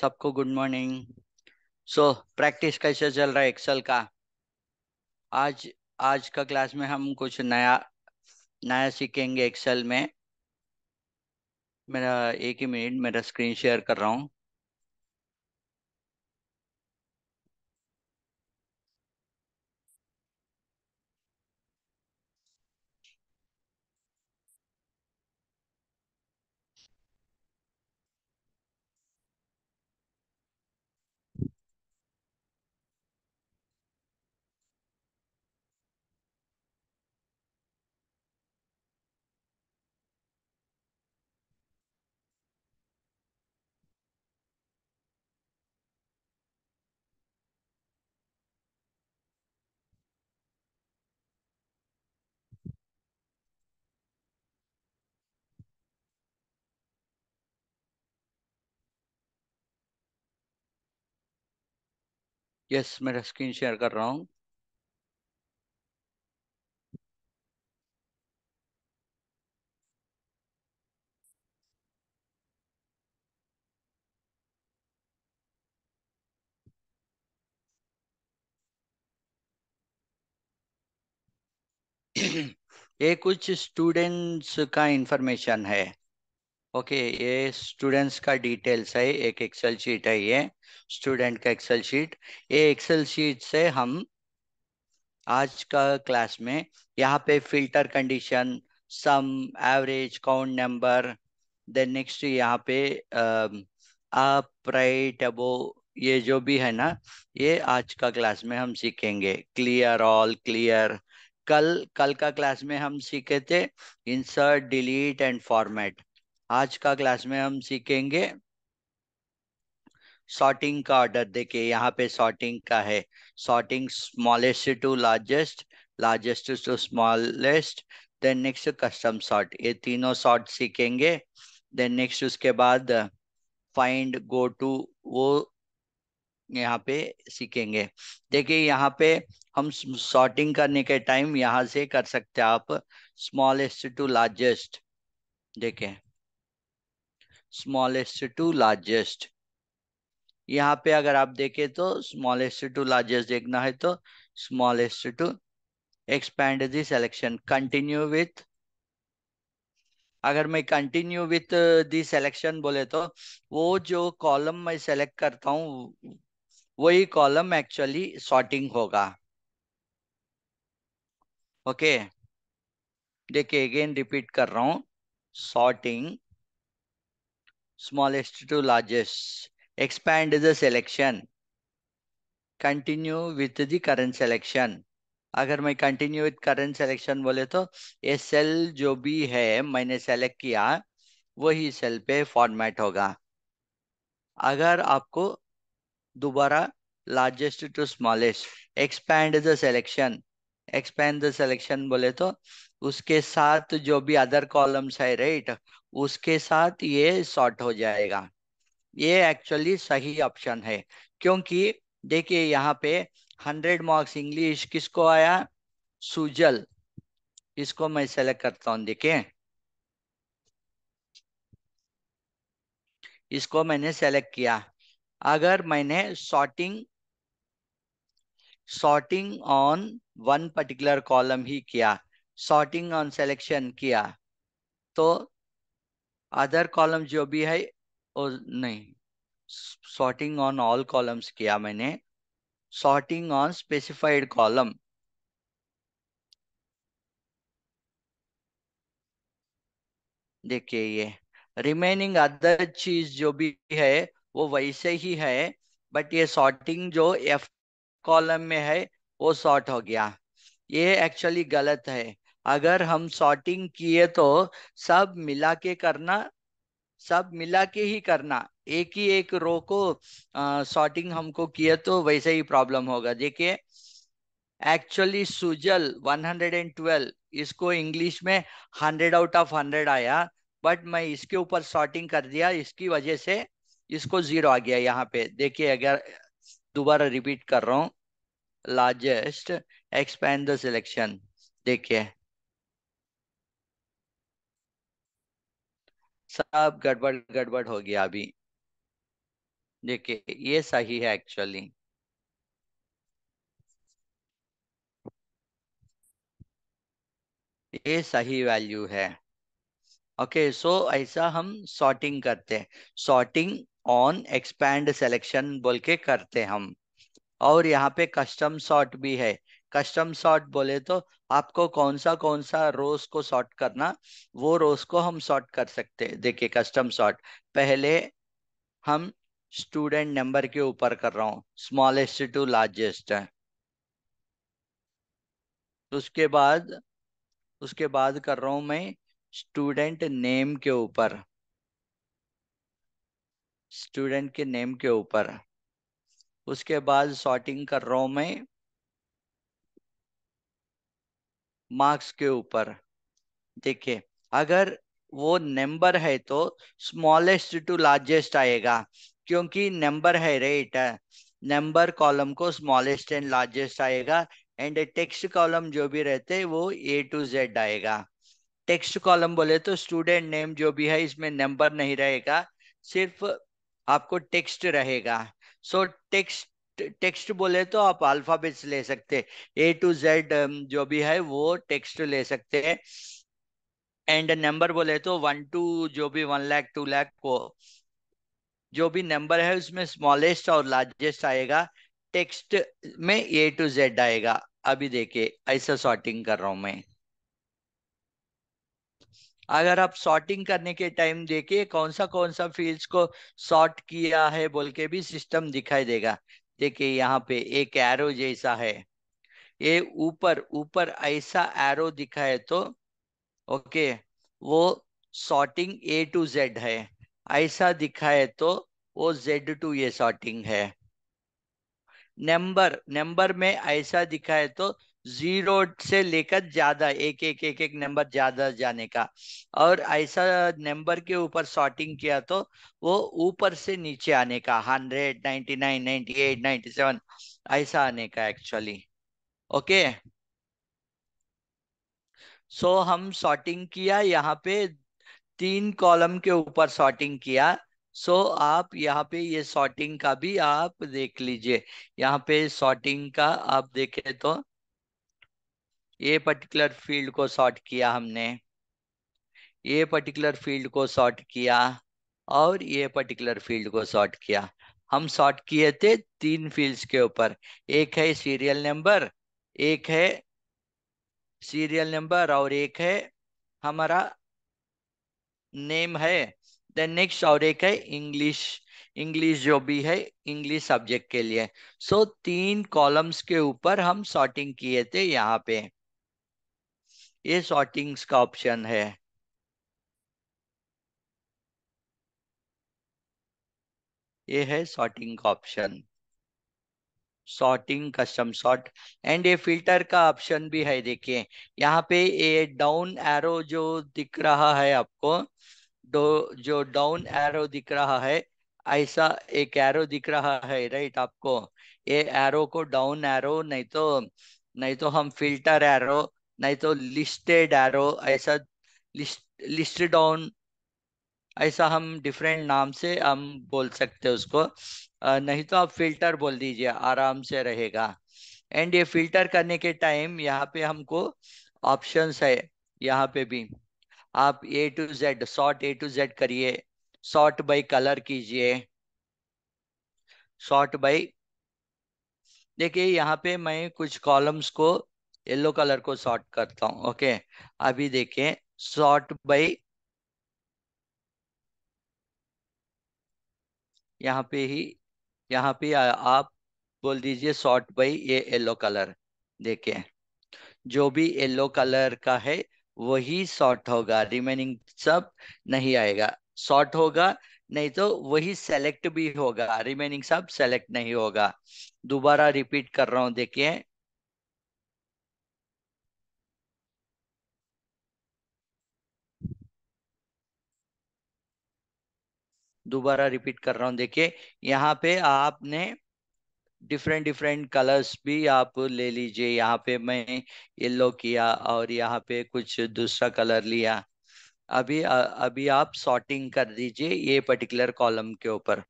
सबको good morning so practice कैसे चल रहा है एक्सेल का आज आज का क्लास में हम कुछ नया नया सीखेंगे एक्सेल में मेरा एक ही मिनट मेरा स्क्रीन शेयर कर रहा हूँ यस मैं स्क्रीन शेयर कर रहा हूँ ये कुछ स्टूडेंट्स का इंफॉर्मेशन है ओके okay, ये स्टूडेंट्स का डिटेल्स है एक एक्सेल शीट है ये स्टूडेंट का एक्सेल शीट ये एक्सेल शीट से हम आज का क्लास में यहाँ पे filter condition sum average count number then next यहाँ पे अप राइट अबो ये जो भी है ना ये आज का क्लास में हम सीखेंगे क्लियर ऑल क्लियर कल कल का क्लास में हम सीखे थे इंसर्ट डिलीट एंड फॉर्मेट आज का क्लास में हम सीखेंगे सॉर्टिंग का ऑर्डर देखिए यहाँ पे सॉर्टिंग का है sorting smallest to largest largest to smallest then next custom sort ये तीनों सॉर्ट सीखेंगे देन नेक्स्ट उसके बाद फाइंड गो टू वो यहाँ पे सीखेंगे देखिए यहाँ पे हम सॉर्टिंग करने के टाइम यहाँ से कर सकते हैं आप स्मॉलेस्ट टू लार्जेस्ट देखें स्मॉलेस्ट टू लार्जेस्ट यहाँ पे अगर आप देखें तो स्मॉलेस्ट टू लार्जेस्ट देखना है तो smallest to expand the selection continue with अगर मैं कंटिन्यू विथ दी सेलेक्शन बोले तो वो जो कॉलम मैं सेलेक्ट करता हूँ वही कॉलम एक्चुअली सॉर्टिंग होगा ओके देखिए अगेन रिपीट कर रहा हूँ sorting smallest to largest. Expand the selection. Continue with the current selection. अगर मैं कंटिन्यू विथ करेंट सेलेक्शन बोले तो ये सेल जो भी है मैंने सेलेक्ट किया वही सेल पे फॉर्मेट होगा अगर आपको दोबारा largest to smallest expand the selection expand the selection बोले तो उसके साथ जो भी अदर कॉलम्स है राइट उसके साथ ये शॉर्ट हो जाएगा ये एक्चुअली सही ऑप्शन है क्योंकि देखिए यहाँ पे हंड्रेड मार्क्स इंग्लिश किसको आया सुजल इसको मैं सेलेक्ट करता हूँ देखिए इसको मैंने सेलेक्ट किया अगर मैंने sorting sorting on one particular column ही किया सॉर्टिंग ऑन सेलेक्शन किया तो अदर कॉलम जो भी है वो नहीं सॉर्टिंग ऑन ऑल कॉलम्स किया मैंने सॉर्टिंग ऑन स्पेसिफाइड कॉलम देखिए ये रिमेनिंग अदर चीज जो भी है वो वैसे ही है बट ये सॉर्टिंग जो एफ कॉलम में है वो सॉर्ट हो गया ये एक्चुअली गलत है अगर हम सॉर्टिंग किए तो सब मिला के करना सब मिला के ही करना एक ही एक रो को सॉर्टिंग हमको किए तो वैसे ही प्रॉब्लम होगा देखिए एक्चुअली सुजल 112 इसको इंग्लिश में 100 आउट ऑफ 100 आया बट मैं इसके ऊपर सॉर्टिंग कर दिया इसकी वजह से इसको जीरो आ गया यहाँ पे देखिए अगर दोबारा रिपीट कर रहा हूँ लार्जेस्ट एक्सपैंड द सिलेक्शन देखिए सब गड़बड़ गड़बड़ हो गया अभी देखिए ये सही है एक्चुअली ये सही वैल्यू है ओके okay, सो so ऐसा हम सॉर्टिंग करते हैं सॉर्टिंग ऑन एक्सपैंड सेलेक्शन बोल के करते हैं हम और यहाँ पे कस्टम सॉर्ट भी है कस्टम शॉर्ट बोले तो आपको कौन सा कौन सा रोज को शॉर्ट करना वो रोज को हम शॉर्ट कर सकते हैं देखिए कस्टम शॉर्ट पहले हम स्टूडेंट नंबर के ऊपर कर रहा हूँ स्मॉलेस्ट टू लार्जेस्ट है उसके बाद उसके बाद कर रहा हूँ मैं स्टूडेंट नेम के ऊपर स्टूडेंट के नेम के ऊपर उसके बाद सॉर्टिंग कर रहा हूँ मैं मार्क्स के ऊपर देखिए अगर वो नंबर है तो स्मॉलेस्ट टू लार्जेस्ट आएगा क्योंकि नंबर है रेट नंबर कॉलम को स्मॉलेस्ट एंड लार्जेस्ट आएगा एंड टेक्स्ट कॉलम जो भी रहते वो ए टू जेड आएगा टेक्स्ट कॉलम बोले तो स्टूडेंट नेम जो भी है इसमें नंबर नहीं रहेगा सिर्फ आपको टेक्स्ट रहेगा सो टेक्स्ट टेक्स्ट बोले तो आप अल्फाबेट्स ले सकते ए टू जेड जो भी है वो टेक्स्ट ले सकते हैं एंड नंबर बोले तो वन टू जो भी वन लाख टू लाख को जो भी नंबर है उसमें स्मॉलेस्ट और लार्जेस्ट आएगा टेक्स्ट में ए टू जेड आएगा अभी देखिए ऐसा सॉर्टिंग कर रहा हूं मैं अगर आप सॉर्टिंग करने के टाइम देखिए कौन सा कौन सा फील्ड्स को सॉर्ट किया है बोल के भी सिस्टम दिखाई देगा देखिए यहाँ पे एक एरो जैसा है ये ऊपर ऊपर ऐसा एरो दिखा है तो ओके वो सॉर्टिंग ए टू जेड है ऐसा दिखा है तो वो जेड टू ये सॉर्टिंग है नंबर नंबर में ऐसा दिखा है तो जीरो से लेकर ज्यादा एक एक एक एक नंबर ज्यादा जाने का और ऐसा नंबर के ऊपर सॉर्टिंग किया तो वो ऊपर से नीचे आने का hundred ninety nine ninety eight ninety seven ऐसा आने का एक्चुअली ओके सो हम सॉर्टिंग किया यहाँ पे तीन कॉलम के ऊपर सॉर्टिंग किया सो so, आप यहाँ पे ये शॉर्टिंग सॉर्टिंग का भी आप देख लीजिए यहाँ पे सॉर्टिंग का आप देखे तो ये पर्टिकुलर फील्ड को सॉर्ट किया हमने ये पर्टिकुलर फील्ड को सॉर्ट किया और ये पर्टिकुलर फील्ड को सॉर्ट किया हम सॉर्ट किए थे तीन फील्ड्स के ऊपर एक है सीरियल नंबर एक है सीरियल नंबर और एक है हमारा नेम है देन नेक्स्ट और एक है इंग्लिश इंग्लिश जो भी है इंग्लिश सब्जेक्ट के लिए सो so, तीन कॉलम्स के ऊपर हम सॉर्टिंग किए थे यहाँ पे ये सॉर्टिंग्स का ऑप्शन है ये है सॉर्टिंग का option sorting custom sort and ये फिल्टर का ऑप्शन भी है देखिए यहाँ पे ये डाउन एरो जो दिख रहा है आपको दो जो डाउन एरो दिख रहा है ऐसा एक एरो दिख रहा है राइट आपको ये एरो को डाउन एरो नहीं तो नहीं तो हम फिल्टर एरो नहीं तो लिस्टेड एरो ऐसा लिस्टेड ऑन ऐसा हम डिफरेंट नाम से हम बोल सकते हैं उसको नहीं तो आप फिल्टर बोल दीजिए आराम से रहेगा एंड ये फिल्टर करने के टाइम यहाँ पे हमको ऑप्शंस है यहाँ पे भी आप A to Z sort A to Z करिए सॉर्ट बाय कलर कीजिए सॉर्ट बाय देखिए यहाँ पे मैं कुछ कॉलम्स को येलो कलर को सॉर्ट करता हूं ओके अभी देखें सॉर्ट बाय यहाँ पे ही यहाँ पे आप बोल दीजिए सॉर्ट बाय ये येलो कलर देखें जो भी येलो कलर का है वही सॉर्ट होगा रिमेनिंग सब नहीं आएगा सॉर्ट होगा नहीं तो वही सेलेक्ट भी होगा रिमेनिंग सब सेलेक्ट नहीं होगा दोबारा रिपीट कर रहा हूं देखिए दोबारा रिपीट कर रहा हूँ देखिए यहाँ पे आपने डिफरेंट डिफरेंट कलर्स भी आप ले लीजिए यहाँ पे मैं येल्लो किया और यहाँ पे कुछ दूसरा कलर लिया अभी अभी आप सॉर्टिंग कर दीजिए ये पर्टिकुलर कॉलम के ऊपर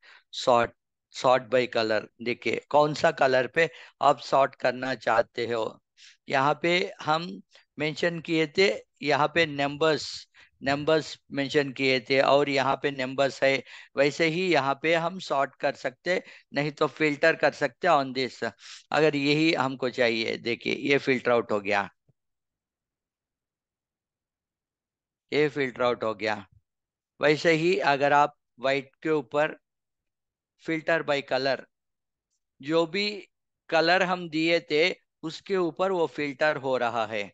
सॉर्ट सॉर्ट बाय कलर देखिए कौन सा कलर पे आप सॉर्ट करना चाहते हो यहाँ पे हम मेंशन किए थे यहाँ पे नंबर्स नंबर्स मेंशन किए थे और यहाँ पे नंबर्स है वैसे ही यहाँ पे हम सॉर्ट कर सकते नहीं तो फिल्टर कर सकते ऑन दिस अगर यही हमको चाहिए देखिए ये फिल्टर आउट हो गया ये फिल्टर आउट हो गया वैसे ही अगर आप वाइट के ऊपर फिल्टर बाय कलर जो भी कलर हम दिए थे उसके ऊपर वो फिल्टर हो रहा है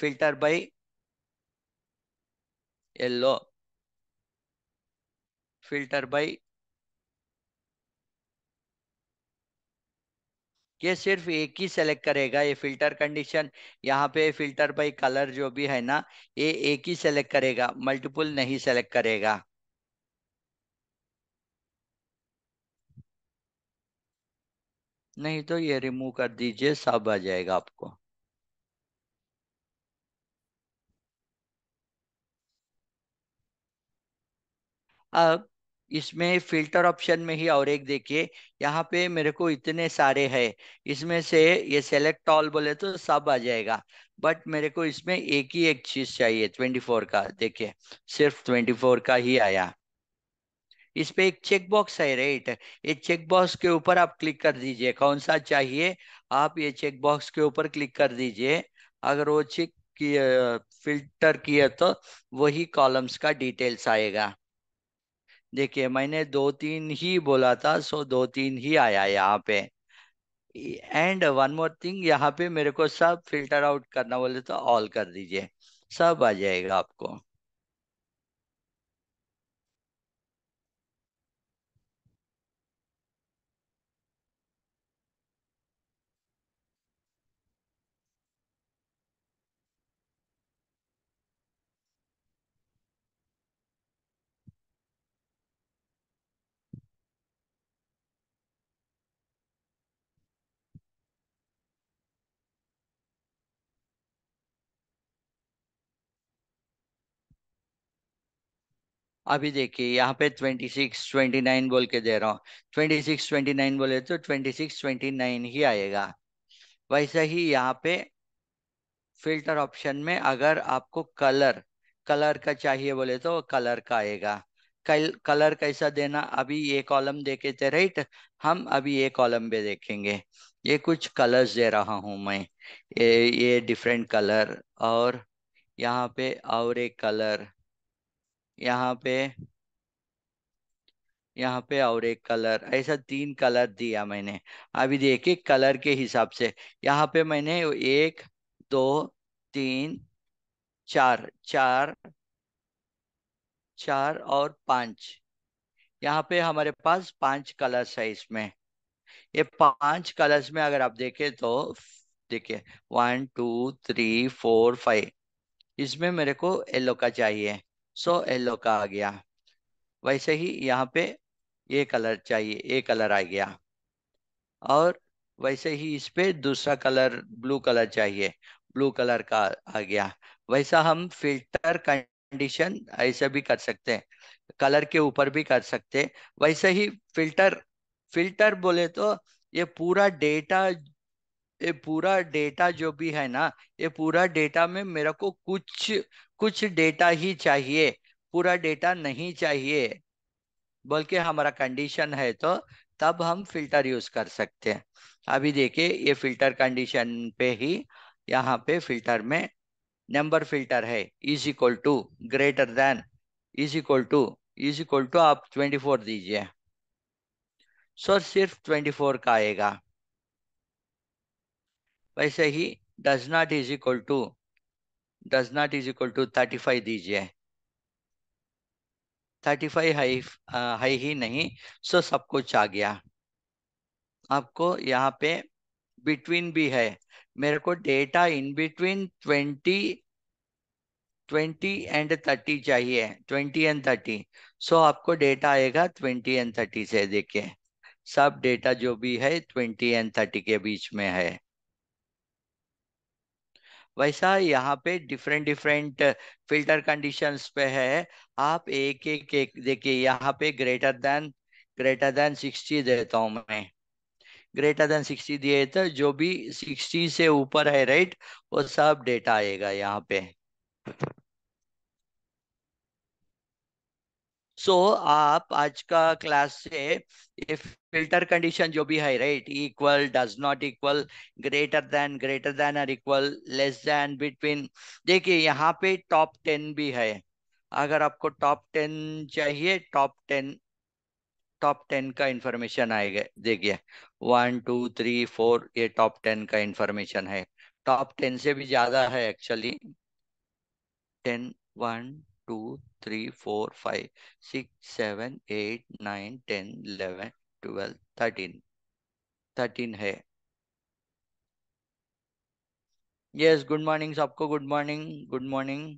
filter by yellow filter by ये सिर्फ एक ही सेलेक्ट करेगा ये फिल्टर कंडीशन यहाँ पे फिल्टर बाई कलर जो भी है ना ये एक ही सेलेक्ट करेगा मल्टीपल नहीं सेलेक्ट करेगा नहीं तो ये रिमूव कर दीजिए सब आ जाएगा आपको अब इसमें फिल्टर ऑप्शन में ही और एक देखिए यहाँ पे मेरे को इतने सारे हैं इसमें से ये सेलेक्ट ऑल बोले तो सब आ जाएगा बट मेरे को इसमें एक ही एक चीज चाहिए 24 का देखिए सिर्फ 24 का ही आया इस पे एक चेक बॉक्स है राइट ये चेक बॉक्स के ऊपर आप क्लिक कर दीजिए कौन सा चाहिए आप ये चेक बॉक्स के ऊपर क्लिक कर दीजिए अगर वो चेक किया फिल्टर किया तो वही कॉलम्स का डिटेल्स आएगा देखिए मैंने दो तीन ही बोला था सो दो तीन ही आया यहाँ पे एंड वन मोर थिंग यहाँ पे मेरे को सब फिल्टर आउट करना बोले तो ऑल कर दीजिए सब आ जाएगा आपको अभी देखिए यहाँ पे ट्वेंटी सिक्स ट्वेंटी नाइन बोल के दे रहा हूँ ट्वेंटी सिक्स ट्वेंटी नाइन बोले तो ट्वेंटी सिक्स ट्वेंटी नाइन ही आएगा वैसे ही यहाँ पे फिल्टर ऑप्शन में अगर आपको कलर कलर का चाहिए बोले तो कलर का आएगा कल कलर कैसा देना अभी ये कॉलम देखे थे राइट हम अभी ये कॉलम पे देखेंगे ये कुछ कलर्स दे रहा हूँ मैं ये ये डिफरेंट कलर और यहाँ पे और एक कलर यहाँ पे यहाँ पे और एक कलर ऐसा तीन कलर दिया मैंने अभी देखिए कलर के हिसाब से यहाँ पे मैंने एक दो तीन चार चार चार और पांच यहाँ पे हमारे पास पांच कलर्स है इसमें ये पांच कलर्स में अगर आप देखें तो देखिए one two three four five इसमें मेरे को येलो का चाहिए सो येलो का आ गया वैसे ही यहाँ पे ये कलर चाहिए ये कलर आ गया और वैसे ही इस पे दूसरा कलर ब्लू कलर चाहिए ब्लू कलर का आ गया वैसा हम फिल्टर कंडीशन ऐसे भी कर सकते हैं कलर के ऊपर भी कर सकते हैं वैसे ही फिल्टर फिल्टर बोले तो ये पूरा डेटा ये पूरा डेटा जो भी है ना ये पूरा डेटा में मेरे को कुछ कुछ डेटा ही चाहिए पूरा डेटा नहीं चाहिए बल्कि हमारा कंडीशन है तो तब हम फिल्टर यूज कर सकते हैं अभी देखिए ये फिल्टर कंडीशन पे ही यहाँ पे फिल्टर में नंबर फिल्टर है is equal to greater than is equal to is equal to आप 24 दीजिए सर सिर्फ 24 का आएगा वैसे ही does not is equal to does not is equal to thirty five दीजिए थर्टी फाइव हाई हाई ही नहीं सो सब कुछ आ गया आपको यहाँ पे बिटवीन भी है मेरे को data in between twenty twenty and thirty चाहिए ट्वेंटी एंड थर्टी सो आपको डेटा आएगा ट्वेंटी एंड थर्टी से देखिए सब डेटा जो भी है ट्वेंटी एंड थर्टी के बीच में है वैसा यहाँ पे डिफरेंट डिफरेंट फिल्टर कंडीशंस पे है आप एक एक एक देखिए यहाँ पे greater than greater than sixty देता हूँ मैं ग्रेटर देन सिक्सटी दिए तो जो भी सिक्सटी से ऊपर है राइट वो सब डेटा आएगा यहाँ पे सो so, आप आज का क्लास से फिल्टर कंडीशन जो भी है right equal does not equal greater than greater than और इक्वल लेस देन बिटवीन देखिए यहाँ पे टॉप टेन भी है अगर आपको टॉप टेन चाहिए टॉप टेन टॉप टेन का इंफॉर्मेशन आएगा देखिए वन टू थ्री फोर ये टॉप टेन का इंफॉर्मेशन है टॉप टेन से भी ज्यादा है actually ten one two three four five six seven eight nine ten eleven twelve thirteen thirteen है यस गुड मॉर्निंग सबको गुड मॉर्निंग गुड मॉर्निंग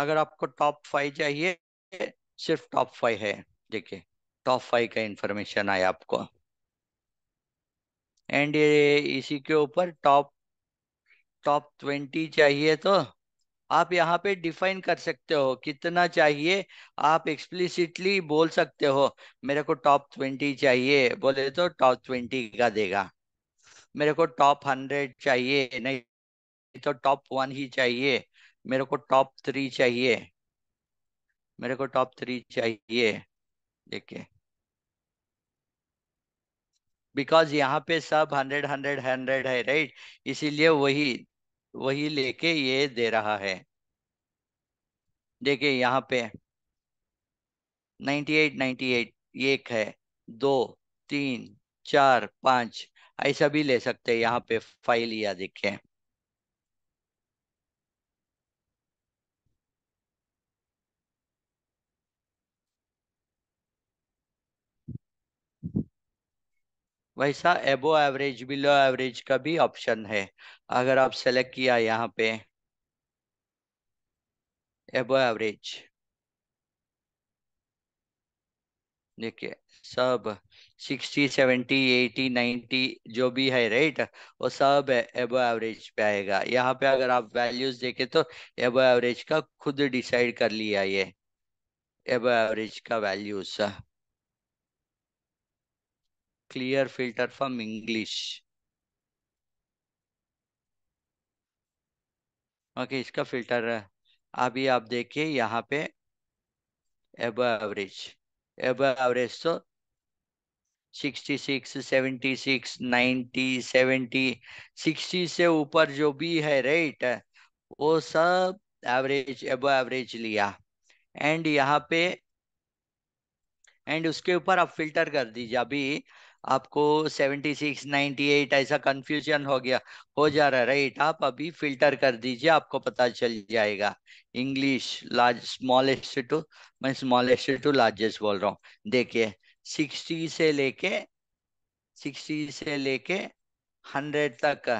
अगर आपको टॉप फाइव चाहिए सिर्फ टॉप फाइव है देखिए टॉप फाइव का इंफॉर्मेशन आया आपको एंड ये इसी के ऊपर टॉप टॉप ट्वेंटी चाहिए तो आप यहाँ पे डिफाइन कर सकते हो कितना चाहिए आप एक्सप्लिसिटली बोल सकते हो मेरे को टॉप ट्वेंटी चाहिए बोले तो टॉप ट्वेंटी का देगा मेरे को टॉप हंड्रेड चाहिए नहीं तो टॉप वन ही चाहिए मेरे को टॉप थ्री चाहिए मेरे को टॉप थ्री चाहिए देखिए बिकॉज यहाँ पे सब हंड्रेड हंड्रेड हंड्रेड है राइट इसीलिए वही वही लेके ये दे रहा है देखिए यहाँ पे नाइन्टी एट नाइन्टी एट एक है दो तीन चार पाँच ऐसा भी ले सकते हैं यहाँ पे फाइल या देखिए वैसा एबो एवरेज बिलो एवरेज का भी ऑप्शन है अगर आप सेलेक्ट किया यहाँ पे एबो एवरेज देखिए सब सिक्सटी सेवेंटी एटी नाइन्टी जो भी है राइट वो सब एबो एवरेज पे आएगा यहाँ पे अगर आप वैल्यूज देखे तो एबो एवरेज का खुद डिसाइड कर लिया ये एबो एवरेज का values clear filter from English. Okay okay, इसका फिल्टर अभी आप देखिए यहाँ पे एब एवरेज एब एवरेज तो 66, 76, 90, 70, 60 से ऊपर जो भी है रेट वो सब एवरेज एब एवरेज लिया एंड यहाँ पे एंड उसके ऊपर आप फिल्टर कर दीजिए अभी आपको 76, 98 ऐसा कंफ्यूजन हो गया हो जा रहा है राइट आप अभी फिल्टर कर दीजिए आपको पता चल जाएगा इंग्लिश लार्ज स्मॉलेस्ट टू मैं स्मॉलेस्ट टू लार्जेस्ट बोल रहा हूँ देखिए 60 से लेके 60 से लेके 100 तक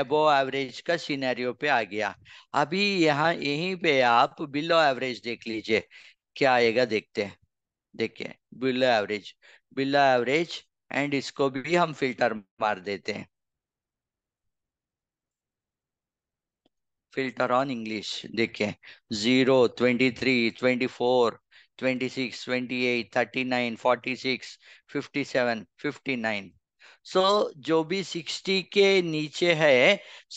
एबो एवरेज का सीनेरियो पे आ गया अभी यहाँ यहीं पे आप बिलो एवरेज देख लीजिए क्या आएगा देखते हैं देखिए below average below average and इसको भी हम फिल्टर मार देते हैं फिल्टर ऑन इंग्लिश देखिए zero twenty three twenty four twenty six twenty eight thirty nine forty six fifty seven fifty nine so जो भी सिक्सटी के नीचे है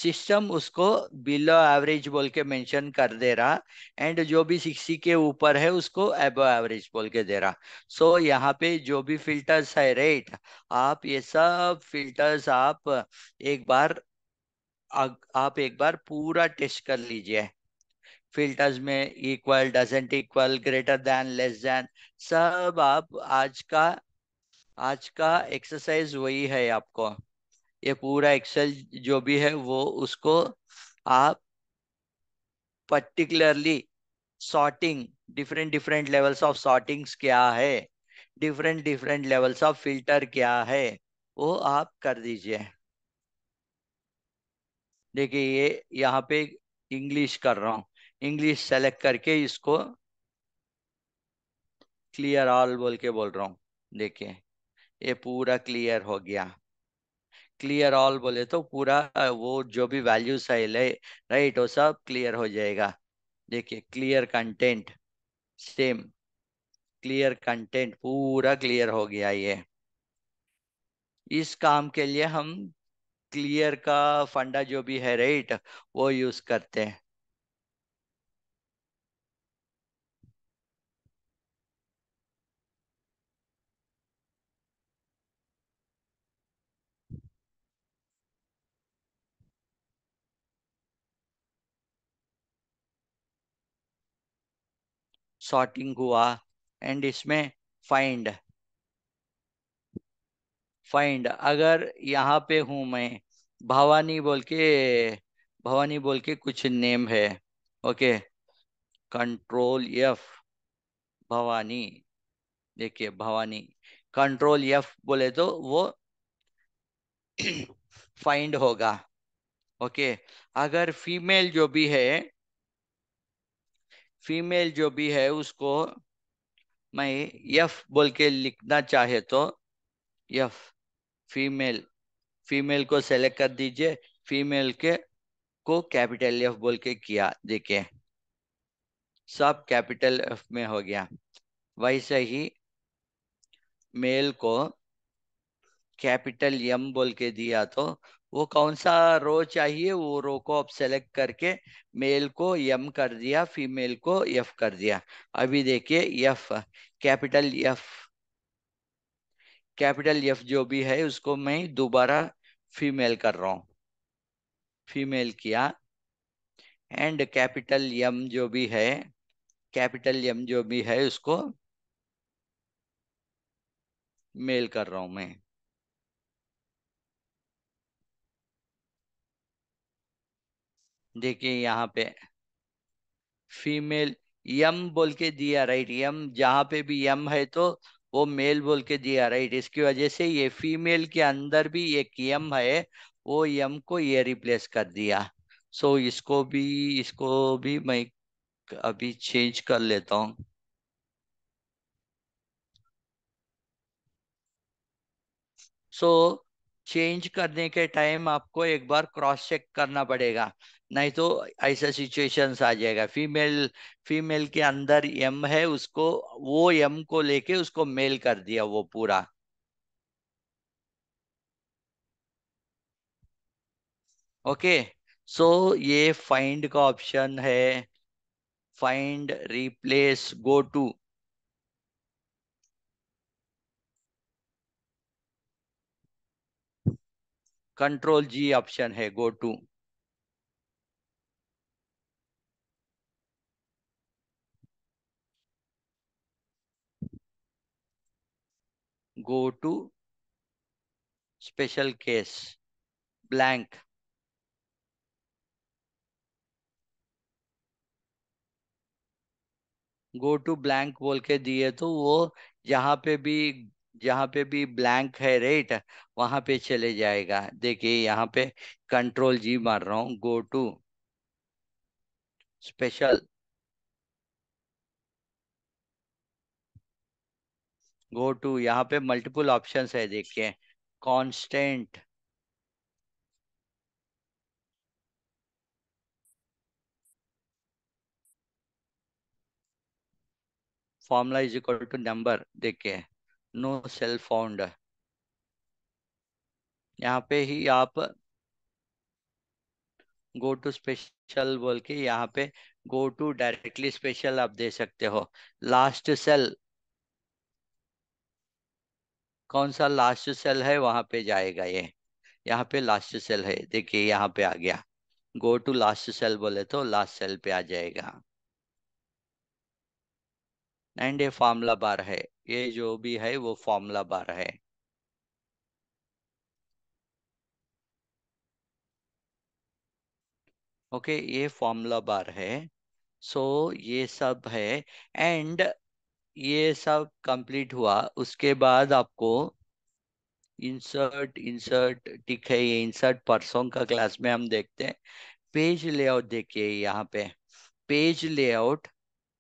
सिस्टम उसको बिलो एवरेज बोल के मेंशन कर दे रहा एंड जो भी सिक्सटी के ऊपर है उसको एबो एवरेज बोल के दे रहा सो so, यहाँ पे जो भी फिल्टर्स है रेट आप ये सब फिल्टर्स आप एक बार आप एक बार पूरा टेस्ट कर लीजिए फिल्टर्स में equal doesn't equal greater than less than सब आप आज का आज का एक्सरसाइज वही है आपको ये पूरा एक्सेल जो भी है वो उसको आप particularly sorting different different levels of sortings क्या है different different levels of filter क्या है वो आप कर दीजिए देखिए ये यहाँ पे इंग्लिश कर रहा हूँ इंग्लिश सेलेक्ट करके इसको क्लियर ऑल बोल के बोल रहा हूँ देखिए ये पूरा क्लियर हो गया क्लियर ऑल बोले तो पूरा वो जो भी वैल्यूज है ले राइट वो सब क्लियर हो जाएगा देखिए clear content same clear content पूरा क्लियर हो गया ये इस काम के लिए हम क्लियर का फंडा जो भी है राइट वो यूज करते हैं सॉर्टिंग हुआ एंड इसमें फाइंड फाइंड अगर यहाँ पे हूं मैं भवानी बोल के भवानी बोल के कुछ नेम है ओके कंट्रोल एफ भवानी देखिए भवानी कंट्रोल एफ बोले तो वो फाइंड होगा ओके अगर फीमेल जो भी है फीमेल जो भी है उसको मैं यफ बोल के लिखना चाहे तो यफ फीमेल फीमेल को सेलेक्ट कर दीजिए फीमेल के को कैपिटल एफ बोल के किया देखिए सब कैपिटल एफ में हो गया वैसे ही मेल को कैपिटल यम बोल के दिया तो वो कौन सा रो चाहिए वो रो को आप सेलेक्ट करके मेल को एम कर दिया फीमेल को एफ कर दिया अभी देखिए F capital F capital F जो भी है उसको मैं दोबारा फीमेल कर रहा हूँ फीमेल किया एंड कैपिटल यम जो भी है कैपिटल एम जो भी है उसको मेल कर रहा हूँ मैं देखिए यहाँ पे फीमेल यम बोल के दिया राइट यम जहाँ पे भी यम है तो वो मेल बोल के दिया राइट इसकी वजह से ये फीमेल के अंदर भी एक यम है वो यम को ये रिप्लेस कर दिया सो so, इसको भी इसको भी मैं अभी चेंज कर लेता हूँ सो चेंज करने के टाइम आपको एक बार क्रॉस चेक करना पड़ेगा नहीं तो ऐसा सिचुएशंस आ जाएगा फीमेल फीमेल के अंदर एम है उसको वो एम को लेके उसको मेल कर दिया वो पूरा ओके सो ये फाइंड का ऑप्शन है find replace go to control G option है go to go to special case blank go to blank बोल के दिए तो वो जहां पे भी जहाँ पे भी ब्लैंक है रेट वहां पे चले जाएगा देखिए यहाँ पे कंट्रोल जी मार रहा हूँ go to special go to यहाँ पे मल्टीपल ऑप्शंस है देखिए constant formula is equal to number देखिए नो सेल फाउंड यहाँ पे ही आप गो टू स्पेशल बोल के यहाँ पे गो टू डायरेक्टली स्पेशल आप दे सकते हो लास्ट सेल कौन सा लास्ट सेल है वहां पे जाएगा ये यहाँ पे लास्ट सेल है देखिए यहाँ पे आ गया गो टू लास्ट सेल बोले तो लास्ट सेल पे आ जाएगा एंड ये फार्मूला बार है ये जो भी है वो फॉर्मूला बार है ओके okay, ये फॉर्मूला बार है सो so, ये सब है एंड ये सब कंप्लीट हुआ उसके बाद आपको इंसर्ट इंसर्ट ठीक है ये इंसर्ट परसों का क्लास में हम देखते हैं पेज लेआउट देखिए यहाँ पे पेज लेआउट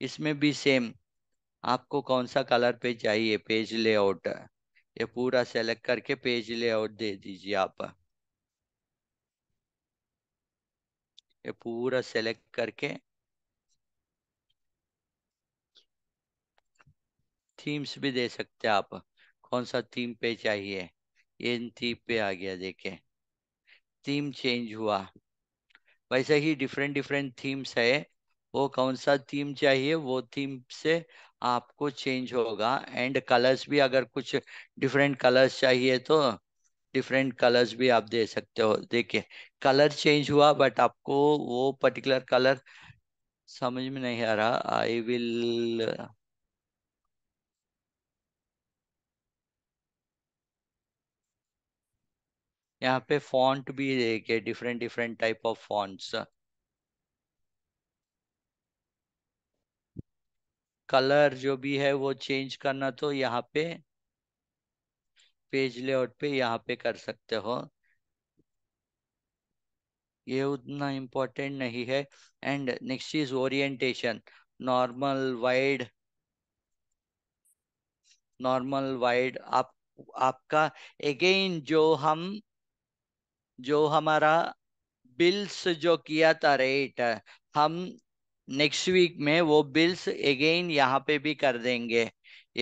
इसमें भी सेम आपको कौन सा कलर पे चाहिए पेज लेआउट ये पूरा सेलेक्ट करके पेज लेआउट दे दीजिए आप ये पूरा सेलेक्ट करके थीम्स भी दे सकते हैं आप कौन सा थीम पे चाहिए ये थीम पे आ गया देखे थीम चेंज हुआ वैसे ही डिफरेंट डिफरेंट थीम्स है वो कौन सा थीम चाहिए वो थीम से आपको चेंज होगा एंड कलर्स भी अगर कुछ डिफरेंट कलर्स चाहिए तो डिफरेंट कलर्स भी आप दे सकते हो देखिए कलर चेंज हुआ बट आपको वो पर्टिकुलर कलर समझ में नहीं आ रहा आई विल यहाँ पे फॉन्ट भी देखिए different different type of fonts colour जो भी है वो चेंज करना तो यहाँ पे पेज लेआउट पे यहाँ पे कर सकते हो ये उतना इम्पोर्टेंट नहीं है and next is orientation normal wide normal wide आप आपका अगेन जो हम जो हमारा बिल्स जो किया था रेट हम नेक्स्ट वीक में वो बिल्स अगेन यहाँ पे भी कर देंगे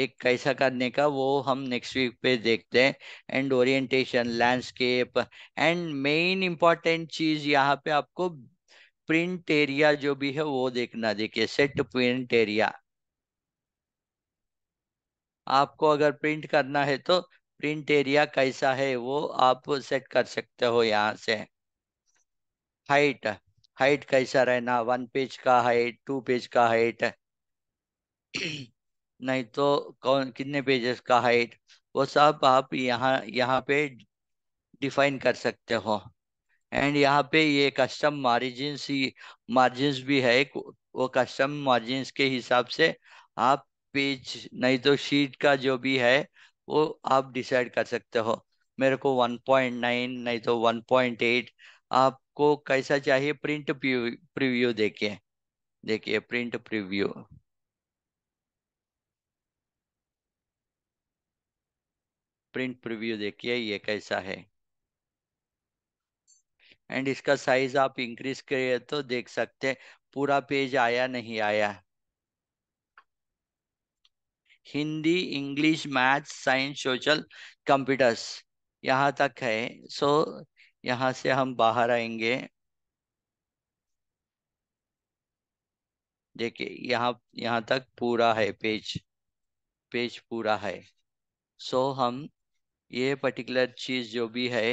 एक कैसा करने का वो हम नेक्स्ट वीक पे देखते हैं and orientation landscape and main important चीज यहाँ पे आपको प्रिंट एरिया जो भी है वो देखना देखिए सेट प्रिंट एरिया आपको अगर प्रिंट करना है तो प्रिंट एरिया कैसा है वो आप सेट कर सकते हो यहाँ से हाइट हाइट कैसा रहना वन पेज का हाइट टू पेज का हाइट नहीं तो कौन कितने पेजेस का हाइट वो सब आप यहाँ यहाँ पे डिफाइन कर सकते हो एंड यहाँ पे ये कस्टम मार्जिन्स मार्जिन मार्जिन्स भी है वो कस्टम मार्जिन्स के हिसाब से आप पेज नहीं तो शीट का जो भी है वो आप डिसाइड कर सकते हो मेरे को 1.9 नहीं तो 1.8 आपको कैसा चाहिए प्रिंट प्रीव्यू देखिए देखिए प्रिंट प्रीव्यू प्रिंट प्रीव्यू देखिए ये कैसा है एंड इसका साइज आप इंक्रीज करिए तो देख सकते पूरा पेज आया नहीं आया Hindi English math science social computers यहाँ तक है सो यहाँ से हम बाहर आएंगे देखिए यहाँ यहाँ तक पूरा है पेज पेज पूरा है सो so, हम ये पर्टिकुलर चीज जो भी है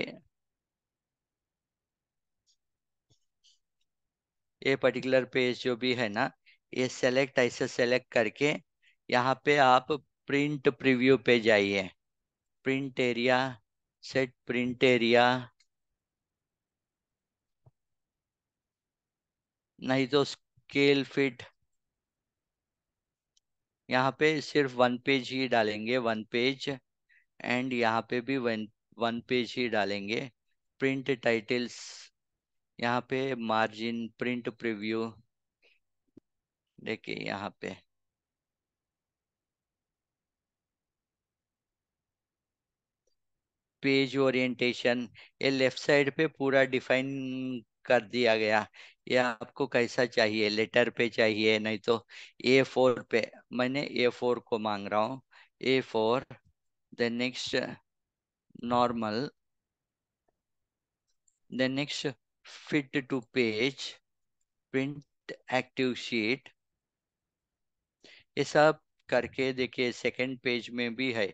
ये पर्टिकुलर पेज जो भी है ना ये सेलेक्ट ऐसे सेलेक्ट करके यहाँ पे आप प्रिंट प्रीव्यू पे जाइए print area set print area नहीं तो स्केल फिट यहाँ पे सिर्फ वन पेज ही डालेंगे वन पेज एंड यहाँ पे भी वन वन पेज ही डालेंगे प्रिंट टाइटल्स यहाँ पे मार्जिन प्रिंट प्रीव्यू देखिए यहाँ पे पेज ओरिएंटेशन ये लेफ्ट साइड पे पूरा डिफाइन कर दिया गया ये आपको कैसा चाहिए लेटर पे चाहिए नहीं तो ए फोर पे मैंने ए फोर को मांग रहा हूँ A four the next normal the next fit to page print active sheet ये सब करके देखिए सेकंड पेज में भी है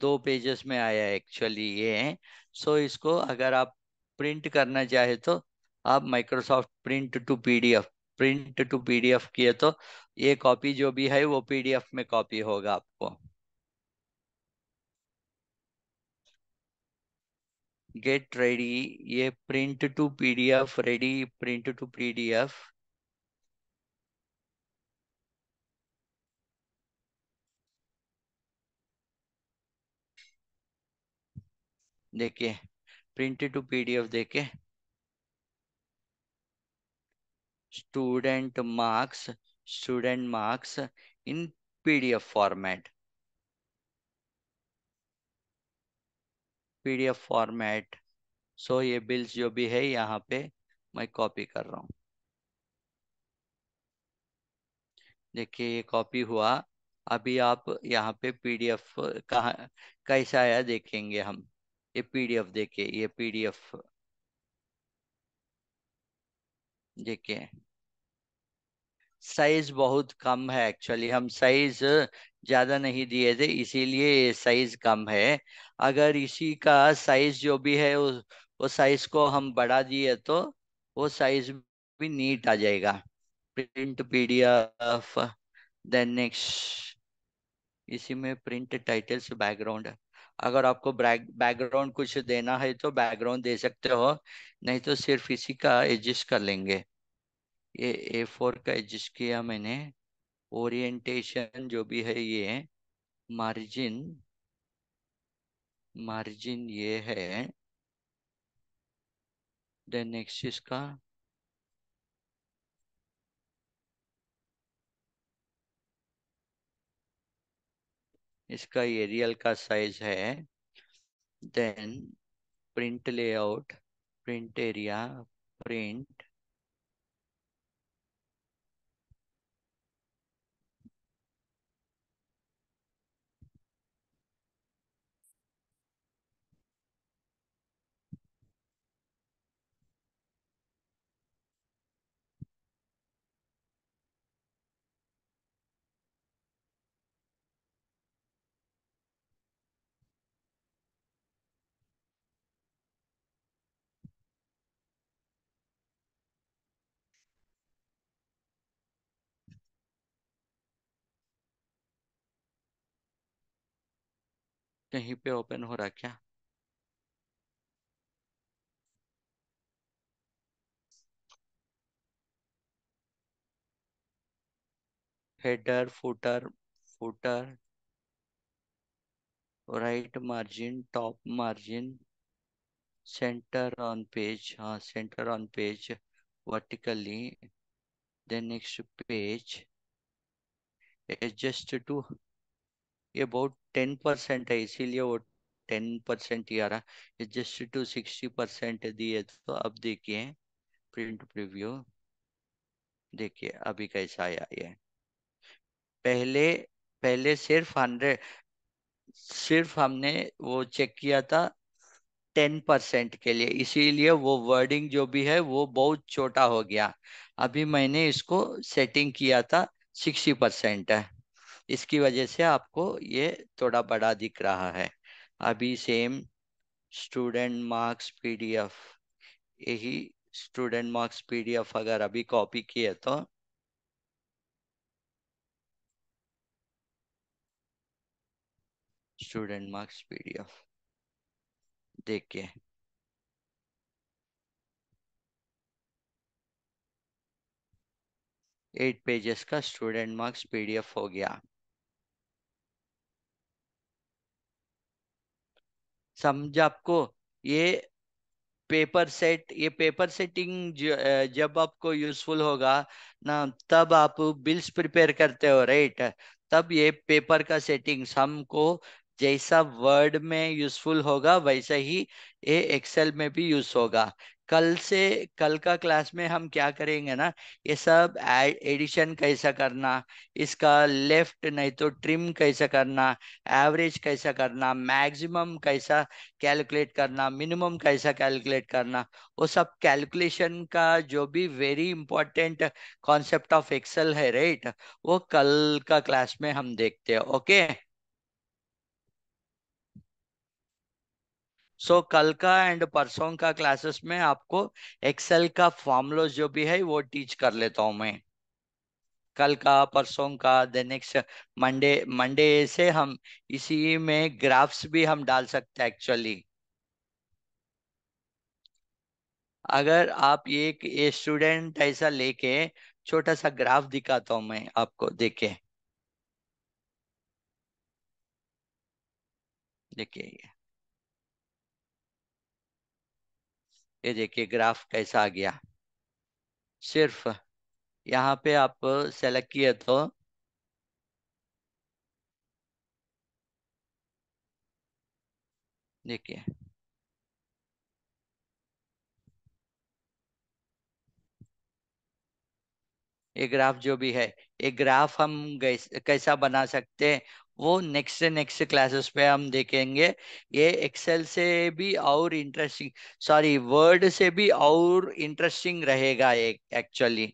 दो पेजेस में आया एक्चुअली ये सो इसको अगर आप प्रिंट करना चाहे तो आप Microsoft print to PDF print to PDF किए तो ये कॉपी जो भी है वो पीडीएफ में कॉपी होगा आपको गेट रेडी ये print to PDF ready print to PDF देखिए प्रिंट टू पीडीएफ देखिए student marks student marks in pdf format pdf format so ये बिल्स जो भी है यहाँ पे मैं कॉपी कर रहा हूं देखिए ये कॉपी हुआ अभी आप यहाँ पे पीडीएफ कहा कैसा आया देखेंगे हम ये पीडीएफ देखिए ये पीडीएफ देखिए साइज बहुत कम है एक्चुअली हम साइज ज्यादा नहीं दिए थे इसीलिए साइज कम है अगर इसी का साइज जो भी है वो, वो साइज को हम बढ़ा दिए तो वो साइज भी नीट आ जाएगा प्रिंट पीडीएफ देन नेक्स्ट इसी में प्रिंट टाइटल्स बैकग्राउंड अगर आपको बैकग्राउंड कुछ देना है तो बैकग्राउंड दे सकते हो नहीं तो सिर्फ इसी का एडजस्ट कर लेंगे ये ए फोर का एडजस्ट किया मैंने ओरिएंटेशन जो भी है ये मार्जिन मार्जिन ये है देन नेक्स्ट इसका इसका एरियल का साइज है then print layout print area print कहीं पे ओपन हो रहा क्या header footer footer right margin top margin centre on page हाँ centre on page vertically then next page adjust to ये बहुत टेन परसेंट है इसीलिए वो टेन परसेंट ही आ रहा है जस्ट टू सिक्सटी परसेंट दिए तो अब देखिए प्रिंट प्रीव्यू देखिए अभी कैसा आया ये पहले पहले सिर्फ हंड्रेड सिर्फ हमने वो चेक किया था टेन परसेंट के लिए इसीलिए वो वर्डिंग जो भी है वो बहुत छोटा हो गया अभी मैंने इसको सेटिंग किया था सिक्सटी परसेंट है इसकी वजह से आपको ये थोड़ा बड़ा दिख रहा है अभी सेम स्टूडेंट मार्क्स पीडीएफ यही स्टूडेंट मार्क्स पीडीएफ अगर अभी कॉपी किए तो स्टूडेंट मार्क्स पीडीएफ देखिए एट पेजेस का स्टूडेंट मार्क्स पीडीएफ हो गया समझ आपको ये पेपर सेट ये पेपर सेटिंग जब आपको यूजफुल होगा ना तब आप बिल्स प्रिपेयर करते हो राइट तब ये पेपर का सम को जैसा वर्ड में यूजफुल होगा वैसा ही ये एक्सेल में भी यूज होगा कल से कल का क्लास में हम क्या करेंगे ना ये सब एडिशन कैसा करना इसका लेफ्ट नहीं तो ट्रिम कैसा करना एवरेज कैसा करना मैक्सिमम कैसा कैलकुलेट करना मिनिमम कैसा कैलकुलेट करना वो सब कैलकुलेशन का जो भी very important concept of Excel है राइट वो कल का क्लास में हम देखते हैं ओके okay? सो so, कल का एंड परसों का क्लासेस में आपको एक्सेल का फॉर्मुलो जो भी है वो टीच कर लेता हूँ मैं कल का परसों का द नेक्स्ट मंडे मंडे से हम इसी में ग्राफ्स भी हम डाल सकते हैं एक्चुअली अगर आप एक स्टूडेंट ऐसा लेके छोटा सा ग्राफ दिखाता हूं मैं आपको देखे देखिए ये देखिए ग्राफ कैसा आ गया सिर्फ यहाँ पे आप सेलेक्ट किए तो देखिए ये ग्राफ जो भी है ये ग्राफ हम कैसा बना सकते हैं वो नेक्स्ट नेक्स्ट क्लासेस पे हम देखेंगे ये एक्सेल से भी और इंटरेस्टिंग सॉरी वर्ड से भी और इंटरेस्टिंग रहेगा ये एक्चुअली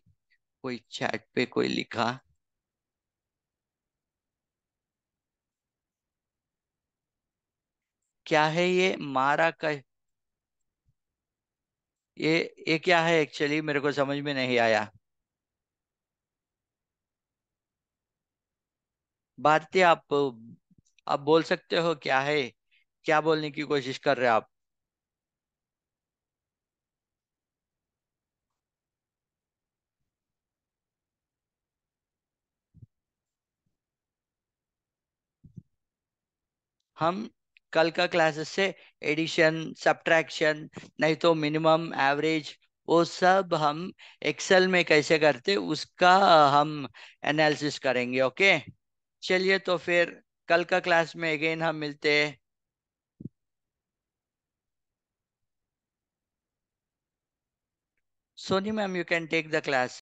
कोई चैट पे कोई लिखा क्या है ये मारा का ये ये क्या है एक्चुअली मेरे को समझ में नहीं आया भारतीय आप आप बोल सकते हो क्या है क्या बोलने की कोशिश कर रहे हैं आप हम कल का क्लासेस से एडिशन सब्ट्रैक्शन नहीं तो मिनिमम एवरेज वो सब हम एक्सेल में कैसे करते उसका हम एनालिसिस करेंगे ओके okay? चलिए तो फिर कल का क्लास में अगेन हम मिलते हैं Soni ma'am you can take the class